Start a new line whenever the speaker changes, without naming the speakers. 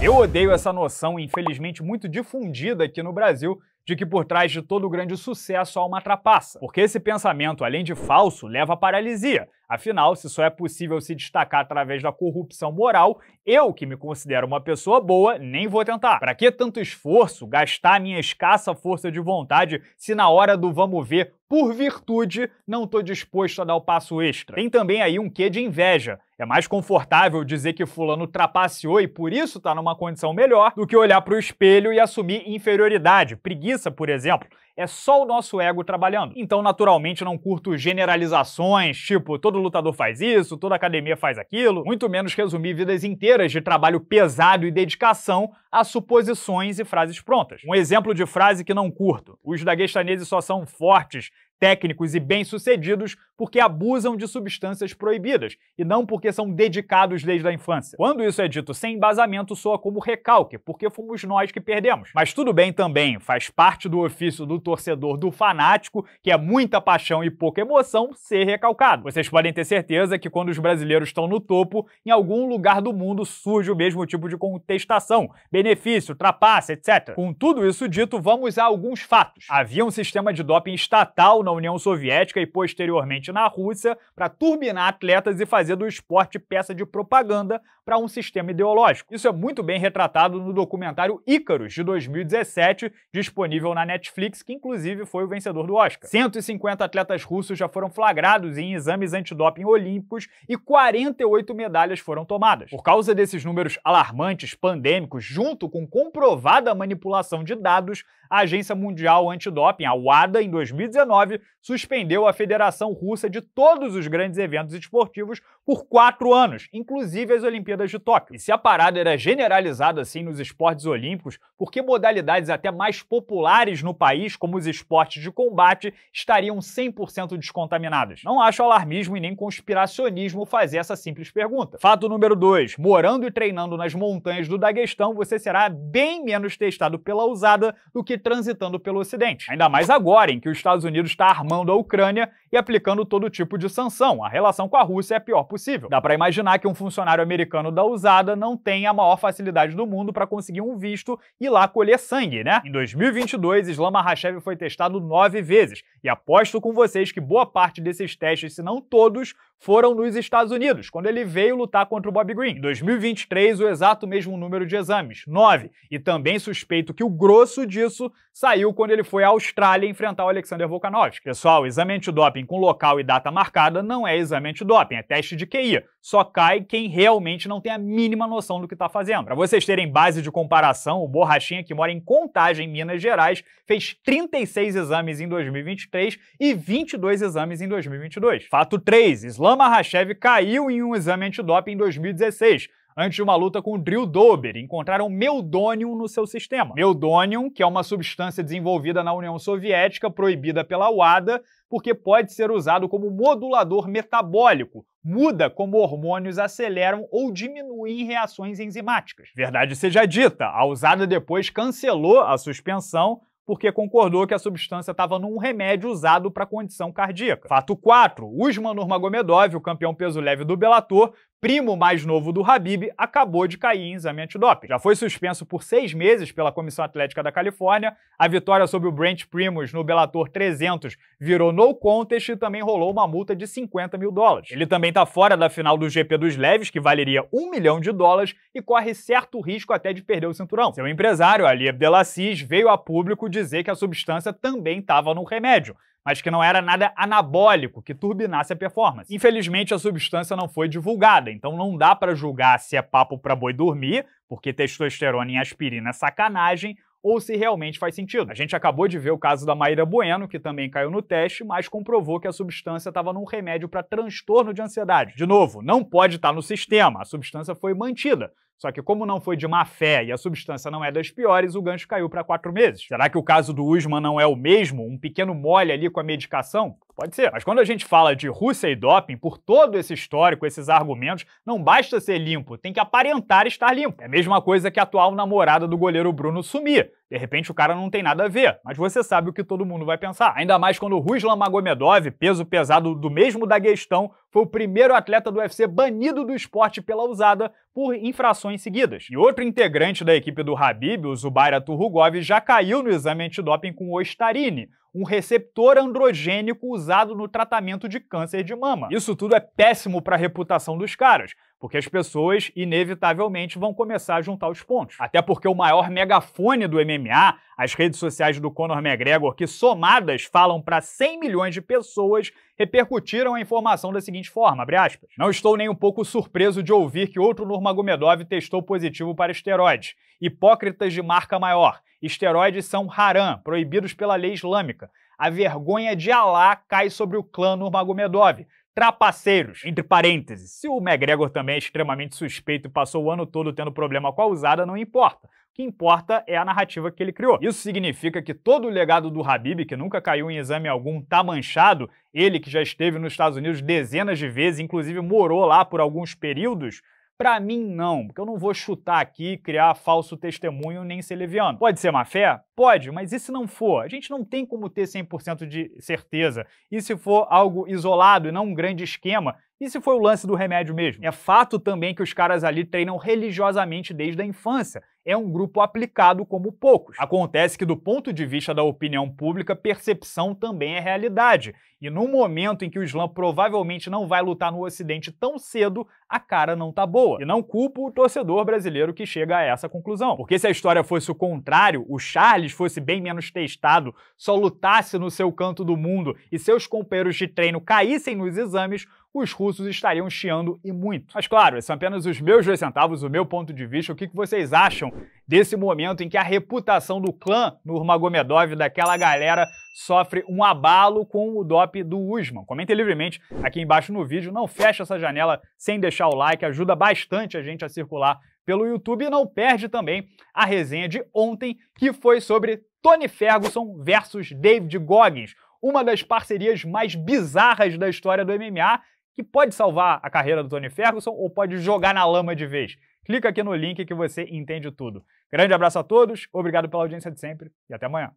Eu odeio essa noção, infelizmente muito difundida aqui no Brasil, de que por trás de todo grande sucesso há uma trapaça. Porque esse pensamento, além de falso, leva à paralisia, Afinal, se só é possível se destacar através da corrupção moral, eu, que me considero uma pessoa boa, nem vou tentar. Para que tanto esforço, gastar minha escassa força de vontade, se na hora do vamos ver, por virtude, não estou disposto a dar o passo extra? Tem também aí um quê de inveja. É mais confortável dizer que fulano trapaceou e por isso está numa condição melhor do que olhar para o espelho e assumir inferioridade, preguiça, por exemplo. É só o nosso ego trabalhando. Então, naturalmente, não curto generalizações, tipo, todo lutador faz isso, toda academia faz aquilo, muito menos resumir vidas inteiras de trabalho pesado e dedicação a suposições e frases prontas. Um exemplo de frase que não curto: os daguestaneses só são fortes técnicos e bem-sucedidos porque abusam de substâncias proibidas e não porque são dedicados desde a infância. Quando isso é dito sem embasamento, soa como recalque, porque fomos nós que perdemos. Mas tudo bem também, faz parte do ofício do torcedor do fanático, que é muita paixão e pouca emoção, ser recalcado. Vocês podem ter certeza que quando os brasileiros estão no topo, em algum lugar do mundo surge o mesmo tipo de contestação, benefício, trapaça, etc. Com tudo isso dito, vamos a alguns fatos. Havia um sistema de doping estatal na União Soviética e posteriormente na Rússia para turbinar atletas e fazer do esporte peça de propaganda para um sistema ideológico. Isso é muito bem retratado no documentário Ícaros, de 2017, disponível na Netflix, que inclusive foi o vencedor do Oscar. 150 atletas russos já foram flagrados em exames antidoping olímpicos e 48 medalhas foram tomadas. Por causa desses números alarmantes, pandêmicos, junto com comprovada manipulação de dados, a Agência Mundial Antidoping, a WADA, em 2019, suspendeu a Federação Russa de todos os grandes eventos esportivos por quatro anos, inclusive as Olimpíadas de Tóquio. E se a parada era generalizada assim nos esportes olímpicos, por que modalidades até mais populares no país, como os esportes de combate, estariam 100% descontaminadas? Não acho alarmismo e nem conspiracionismo fazer essa simples pergunta. Fato número dois: morando e treinando nas montanhas do Daguestão, você será bem menos testado pela usada do que transitando pelo Ocidente. Ainda mais agora, em que os Estados Unidos está armando a Ucrânia e aplicando todo tipo de sanção. A relação com a Rússia é a pior possível possível. Dá para imaginar que um funcionário americano da usada não tem a maior facilidade do mundo para conseguir um visto e lá colher sangue, né? Em 2022, Islam Mahashev foi testado nove vezes e aposto com vocês que boa parte desses testes, se não todos, foram nos Estados Unidos, quando ele veio lutar contra o Bob Green. Em 2023, o exato mesmo número de exames, nove, e também suspeito que o grosso disso saiu quando ele foi à Austrália enfrentar o Alexander Volkanovski. Pessoal, exame antidoping com local e data marcada não é exame antidoping, é teste de QI só cai quem realmente não tem a mínima noção do que está fazendo. Para vocês terem base de comparação, o Borrachinha, que mora em Contagem, Minas Gerais, fez 36 exames em 2023 e 22 exames em 2022. Fato 3. Islam Rachev caiu em um exame antidoping em 2016, antes de uma luta com o Drill Dober. Encontraram meudônio no seu sistema. Meudônio, que é uma substância desenvolvida na União Soviética, proibida pela UADA, porque pode ser usado como modulador metabólico, muda como hormônio hormônios aceleram ou diminuem reações enzimáticas. Verdade seja dita, a usada depois cancelou a suspensão porque concordou que a substância estava num remédio usado para condição cardíaca. Fato 4. Usman Nurmagomedov, o campeão peso leve do Bellator, primo mais novo do Habib, acabou de cair em exame antidoping. Já foi suspenso por seis meses pela Comissão Atlética da Califórnia, a vitória sobre o Brent Primus no Bellator 300 virou no contest e também rolou uma multa de 50 mil dólares. Ele também está fora da final do GP dos Leves, que valeria um milhão de dólares e corre certo risco até de perder o cinturão. Seu empresário, Ali Abdelaziz, veio a público dizer que a substância também estava no remédio, mas que não era nada anabólico que turbinasse a performance. Infelizmente, a substância não foi divulgada, então não dá para julgar se é papo para boi dormir, porque testosterona em aspirina é sacanagem, ou se realmente faz sentido. A gente acabou de ver o caso da Maíra Bueno, que também caiu no teste, mas comprovou que a substância estava num remédio para transtorno de ansiedade. De novo, não pode estar tá no sistema, a substância foi mantida. Só que, como não foi de má fé e a substância não é das piores, o gancho caiu para quatro meses. Será que o caso do Usman não é o mesmo? Um pequeno mole ali com a medicação? Pode ser. Mas quando a gente fala de Rússia e doping, por todo esse histórico, esses argumentos, não basta ser limpo, tem que aparentar estar limpo. É a mesma coisa que a atual namorada do goleiro Bruno Sumir. De repente o cara não tem nada a ver, mas você sabe o que todo mundo vai pensar. Ainda mais quando o Ruslan Magomedov, peso pesado do mesmo da gestão, foi o primeiro atleta do UFC banido do esporte pela usada por infrações seguidas. E outro integrante da equipe do Habib, o Zubaira Turugov, já caiu no exame antidoping com Ostarine, um receptor androgênico usado no tratamento de câncer de mama. Isso tudo é péssimo para a reputação dos caras, porque as pessoas inevitavelmente vão começar a juntar os pontos. Até porque o maior megafone do MMA, as redes sociais do Conor McGregor, que somadas falam para 100 milhões de pessoas, repercutiram a informação da seguinte forma, Não estou nem um pouco surpreso de ouvir que outro Nurmagomedov testou positivo para esteroides. Hipócritas de marca maior. Esteroides são haram, proibidos pela lei islâmica. A vergonha de Alá cai sobre o clã Nurmagomedov trapaceiros, entre parênteses. Se o McGregor também é extremamente suspeito e passou o ano todo tendo problema com a usada, não importa. O que importa é a narrativa que ele criou. Isso significa que todo o legado do Habib, que nunca caiu em exame algum, tá manchado, ele que já esteve nos Estados Unidos dezenas de vezes, inclusive morou lá por alguns períodos, para mim, não, porque eu não vou chutar aqui, criar falso testemunho nem ser leviano. Pode ser má fé? Pode, mas e se não for? A gente não tem como ter 100% de certeza. E se for algo isolado e não um grande esquema? E se foi o lance do remédio mesmo? É fato também que os caras ali treinam religiosamente desde a infância. É um grupo aplicado como poucos. Acontece que, do ponto de vista da opinião pública, percepção também é realidade. E no momento em que o Islã provavelmente não vai lutar no Ocidente tão cedo, a cara não tá boa. E não culpo o torcedor brasileiro que chega a essa conclusão. Porque se a história fosse o contrário, o Charles fosse bem menos testado, só lutasse no seu canto do mundo e seus companheiros de treino caíssem nos exames, os russos estariam chiando e muito. Mas claro, esses são apenas os meus dois centavos, o meu ponto de vista. O que vocês acham desse momento em que a reputação do clã Nurmagomedov, daquela galera, sofre um abalo com o DOP do Usman. Comentem livremente aqui embaixo no vídeo, não fecha essa janela sem deixar o like, ajuda bastante a gente a circular pelo YouTube e não perde também a resenha de ontem, que foi sobre Tony Ferguson versus David Goggins, uma das parcerias mais bizarras da história do MMA, que pode salvar a carreira do Tony Ferguson ou pode jogar na lama de vez. Clica aqui no link que você entende tudo. Grande abraço a todos, obrigado pela audiência de sempre e até amanhã.